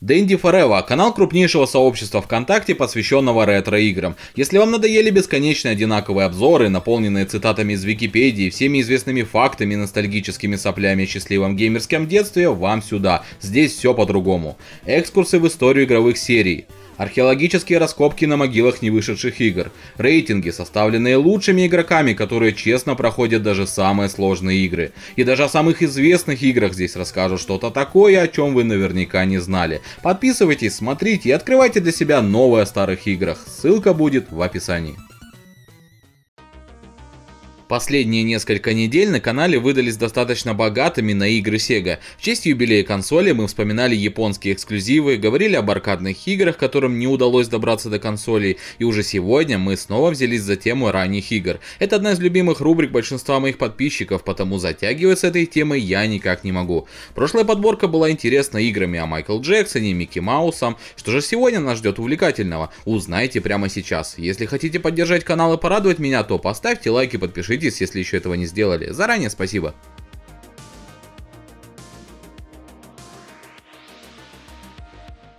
Дэнди Форева – канал крупнейшего сообщества ВКонтакте, посвященного ретро-играм. Если вам надоели бесконечные одинаковые обзоры, наполненные цитатами из Википедии, всеми известными фактами, ностальгическими соплями о счастливом геймерским детстве, вам сюда. Здесь все по-другому. Экскурсы в историю игровых серий – Археологические раскопки на могилах невышедших игр. Рейтинги, составленные лучшими игроками, которые честно проходят даже самые сложные игры. И даже о самых известных играх здесь расскажут что-то такое, о чем вы наверняка не знали. Подписывайтесь, смотрите и открывайте для себя новое о старых играх. Ссылка будет в описании. Последние несколько недель на канале выдались достаточно богатыми на игры Sega. В честь юбилея консоли мы вспоминали японские эксклюзивы, говорили об аркадных играх, которым не удалось добраться до консолей, и уже сегодня мы снова взялись за тему ранних игр. Это одна из любимых рубрик большинства моих подписчиков, потому затягивать с этой темой я никак не могу. Прошлая подборка была интересна играми о Майкл Джексоне, Микки Маусом. Что же сегодня нас ждет увлекательного? Узнайте прямо сейчас. Если хотите поддержать канал и порадовать меня, то поставьте лайк и подпишитесь Редис, если еще этого не сделали. Заранее спасибо.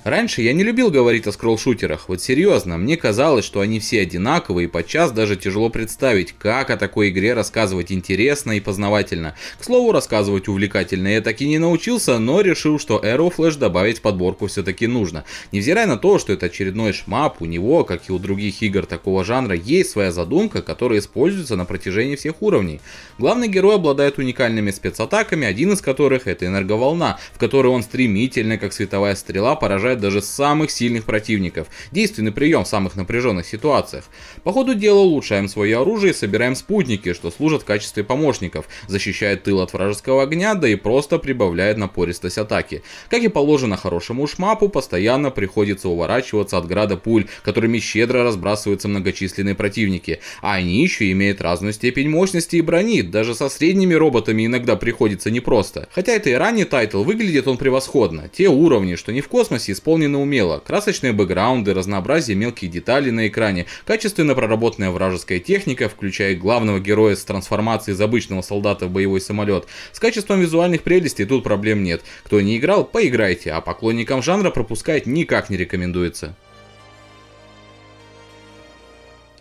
Раньше я не любил говорить о скролл-шутерах, вот серьезно, мне казалось, что они все одинаковые, и подчас даже тяжело представить, как о такой игре рассказывать интересно и познавательно. К слову, рассказывать увлекательно я так и не научился, но решил, что Arrow Flash добавить в подборку все-таки нужно. Невзирая на то, что это очередной шмап, у него, как и у других игр такого жанра, есть своя задумка, которая используется на протяжении всех уровней. Главный герой обладает уникальными спецатаками, один из которых это энерговолна, в которой он стремительно, как световая стрела, поражает поражают даже самых сильных противников. Действенный прием в самых напряженных ситуациях. По ходу дела улучшаем свое оружие и собираем спутники, что служат в качестве помощников, защищает тыл от вражеского огня, да и просто прибавляет напористость атаки. Как и положено хорошему шмапу, постоянно приходится уворачиваться от града пуль, которыми щедро разбрасываются многочисленные противники. А они еще имеют разную степень мощности и брони, даже со средними роботами иногда приходится непросто. Хотя это и ранний тайтл, выглядит он превосходно. Те уровни, что не в космосе, используются исполнено умело. Красочные бэкграунды, разнообразие мелких деталей на экране, качественно проработанная вражеская техника, включая главного героя с трансформацией из обычного солдата в боевой самолет. С качеством визуальных прелестей тут проблем нет. Кто не играл, поиграйте, а поклонникам жанра пропускать никак не рекомендуется.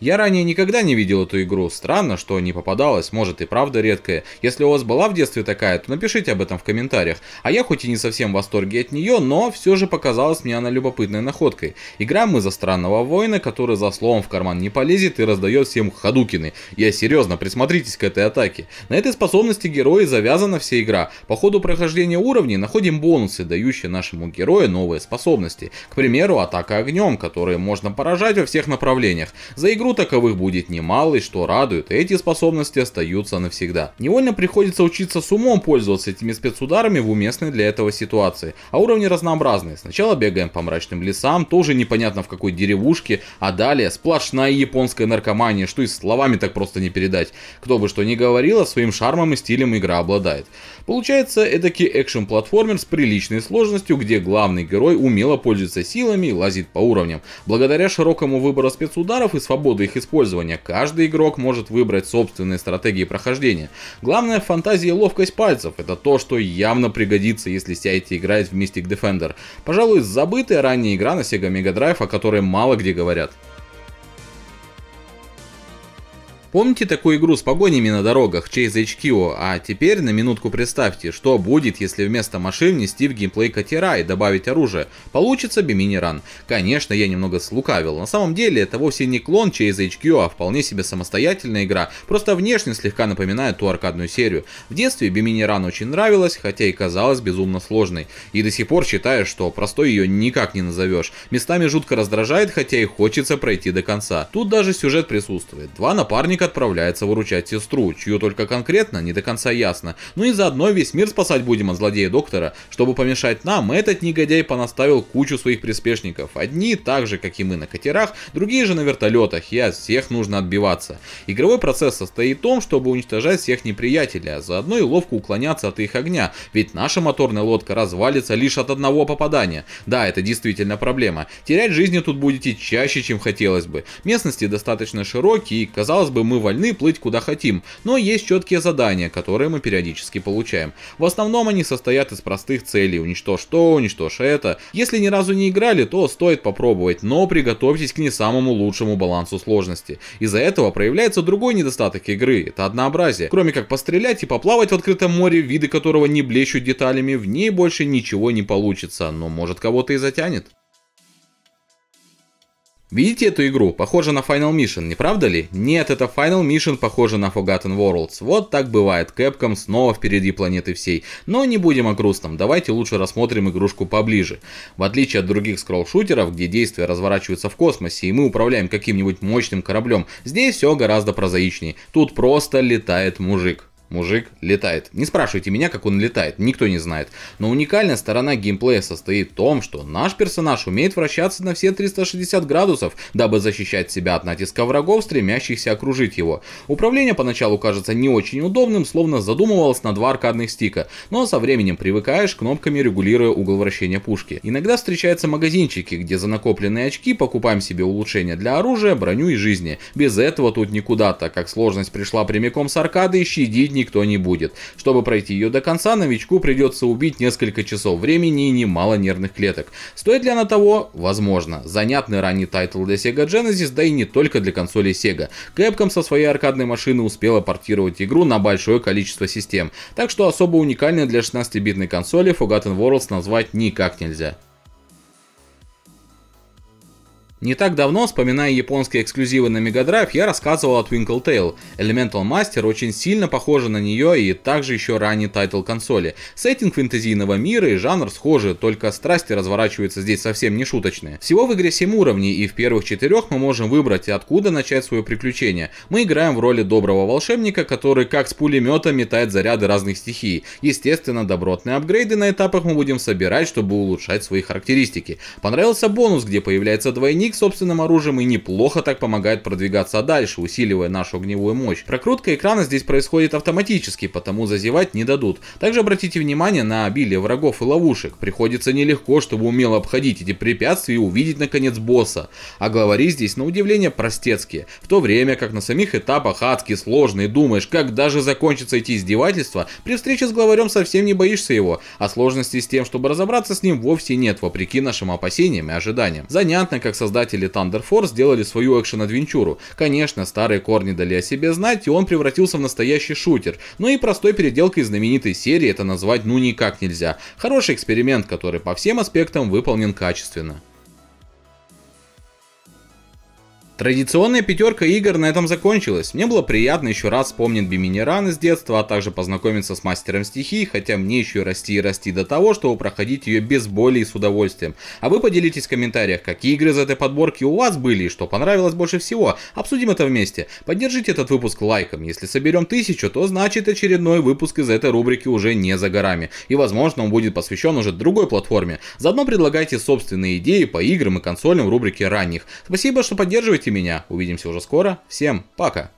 Я ранее никогда не видел эту игру. Странно, что не попадалась, может и правда редкая. Если у вас была в детстве такая, то напишите об этом в комментариях. А я хоть и не совсем в восторге от нее, но все же показалась мне она любопытной находкой. Играем мы за странного воина, который за словом в карман не полезет и раздает всем хадукины. Я серьезно, присмотритесь к этой атаке. На этой способности героя завязана вся игра. По ходу прохождения уровней находим бонусы, дающие нашему герою новые способности. К примеру, атака огнем, которые можно поражать во всех направлениях. За игру Миру таковых будет немало и что радует, эти способности остаются навсегда. Невольно приходится учиться с умом пользоваться этими спецударами в уместной для этого ситуации, а уровни разнообразные. Сначала бегаем по мрачным лесам, тоже непонятно в какой деревушке, а далее сплошная японская наркомания, что и словами так просто не передать. Кто бы что ни говорил, а своим шармом и стилем игра обладает. Получается эдакий экшен-платформер с приличной сложностью, где главный герой умело пользуется силами и лазит по уровням. Благодаря широкому выбору спецударов и свободу методы их использования. Каждый игрок может выбрать собственные стратегии прохождения. Главное фантазия и ловкость пальцев. Это то, что явно пригодится, если сядете играть в Mystic Defender. Пожалуй, забытая ранняя игра на Sega Mega Drive, о которой мало где говорят. Помните такую игру с погонями на дорогах Chase HQ? А теперь на минутку представьте, что будет, если вместо машин нести в геймплей катера и добавить оружие. Получится Би Мини ран. Конечно, я немного слукавил. На самом деле, это вовсе не клон Chase HQ, а вполне себе самостоятельная игра. Просто внешне слегка напоминает ту аркадную серию. В детстве Би Мини ран очень нравилась, хотя и казалась безумно сложной. И до сих пор считаю, что простой ее никак не назовешь. Местами жутко раздражает, хотя и хочется пройти до конца. Тут даже сюжет присутствует. Два напарника полковник отправляется выручать сестру, чью только конкретно не до конца ясно. Ну и заодно весь мир спасать будем от злодея доктора. Чтобы помешать нам, этот негодяй понаставил кучу своих приспешников. Одни так же, как и мы, на катерах, другие же на вертолетах, и от всех нужно отбиваться. Игровой процесс состоит в том, чтобы уничтожать всех неприятелей, а заодно и ловко уклоняться от их огня, ведь наша моторная лодка развалится лишь от одного попадания. Да, это действительно проблема. Терять жизни тут будете чаще, чем хотелось бы. Местности достаточно широкие, и, казалось бы, мы вольны плыть куда хотим, но есть четкие задания, которые мы периодически получаем. В основном они состоят из простых целей, уничтожь то, уничтожь это. Если ни разу не играли, то стоит попробовать, но приготовьтесь к не самому лучшему балансу сложности. Из-за этого проявляется другой недостаток игры, это однообразие. Кроме как пострелять и поплавать в открытом море, виды которого не блещут деталями, в ней больше ничего не получится, но может кого-то и затянет. Видите эту игру? Похоже на Final Mission, не правда ли? Нет, это Final Mission похоже на Forgotten Worlds. Вот так бывает, Capcom снова впереди планеты всей. Но не будем о грустном, давайте лучше рассмотрим игрушку поближе. В отличие от других скролл-шутеров, где действия разворачиваются в космосе и мы управляем каким-нибудь мощным кораблем, здесь все гораздо прозаичнее. Тут просто летает мужик мужик летает. Не спрашивайте меня, как он летает, никто не знает. Но уникальная сторона геймплея состоит в том, что наш персонаж умеет вращаться на все 360 градусов, дабы защищать себя от натиска врагов, стремящихся окружить его. Управление поначалу кажется не очень удобным, словно задумывалось на два аркадных стика, но со временем привыкаешь кнопками регулируя угол вращения пушки. Иногда встречаются магазинчики, где за накопленные очки покупаем себе улучшения для оружия, броню и жизни. Без этого тут никуда, так как сложность пришла прямиком с аркады и щадить никто не будет. Чтобы пройти ее до конца, новичку придется убить несколько часов времени и немало нервных клеток. Стоит ли она того? Возможно. Занятный ранний тайтл для Sega Genesis, да и не только для консоли Sega. Capcom со своей аркадной машины успела портировать игру на большое количество систем, так что особо уникальной для 16-битной консоли Forgotten Worlds назвать никак нельзя. Не так давно, вспоминая японские эксклюзивы на Mega Drive, я рассказывал о Twinkle Tail. Elemental Master очень сильно похожа на нее и также еще ранее тайтл консоли. Сеттинг фэнтезийного мира и жанр схожи, только страсти разворачиваются здесь совсем не шуточные. Всего в игре 7 уровней, и в первых четырех мы можем выбрать, откуда начать свое приключение. Мы играем в роли доброго волшебника, который как с пулемета метает заряды разных стихий. Естественно, добротные апгрейды на этапах мы будем собирать, чтобы улучшать свои характеристики. Понравился бонус, где появляется двойник, Ник собственным оружием и неплохо так помогает продвигаться дальше, усиливая нашу огневую мощь. Прокрутка экрана здесь происходит автоматически, потому зазевать не дадут. Также обратите внимание на обилие врагов и ловушек. Приходится нелегко, чтобы умело обходить эти препятствия и увидеть наконец босса. А главари здесь на удивление простецкие, в то время как на самих этапах адски сложные, думаешь, как даже закончатся эти издевательства, при встрече с главарем совсем не боишься его, а сложности с тем, чтобы разобраться с ним вовсе нет, вопреки нашим опасениям и ожиданиям. Занятно, как создать создатели Thunder Force сделали свою экшен-адвенчуру. Конечно, старые корни дали о себе знать, и он превратился в настоящий шутер. Но и простой переделкой знаменитой серии это назвать ну никак нельзя. Хороший эксперимент, который по всем аспектам выполнен качественно. Традиционная пятерка игр на этом закончилась. Мне было приятно еще раз вспомнить Биминеран из детства, а также познакомиться с мастером стихии, хотя мне еще расти и расти до того, чтобы проходить ее без боли и с удовольствием. А вы поделитесь в комментариях, какие игры из этой подборки у вас были и что понравилось больше всего. Обсудим это вместе. Поддержите этот выпуск лайком. Если соберем тысячу, то значит очередной выпуск из этой рубрики уже не за горами. И возможно он будет посвящен уже другой платформе. Заодно предлагайте собственные идеи по играм и консолям в рубрике ранних. Спасибо, что поддерживаете меня. Увидимся уже скоро. Всем пока!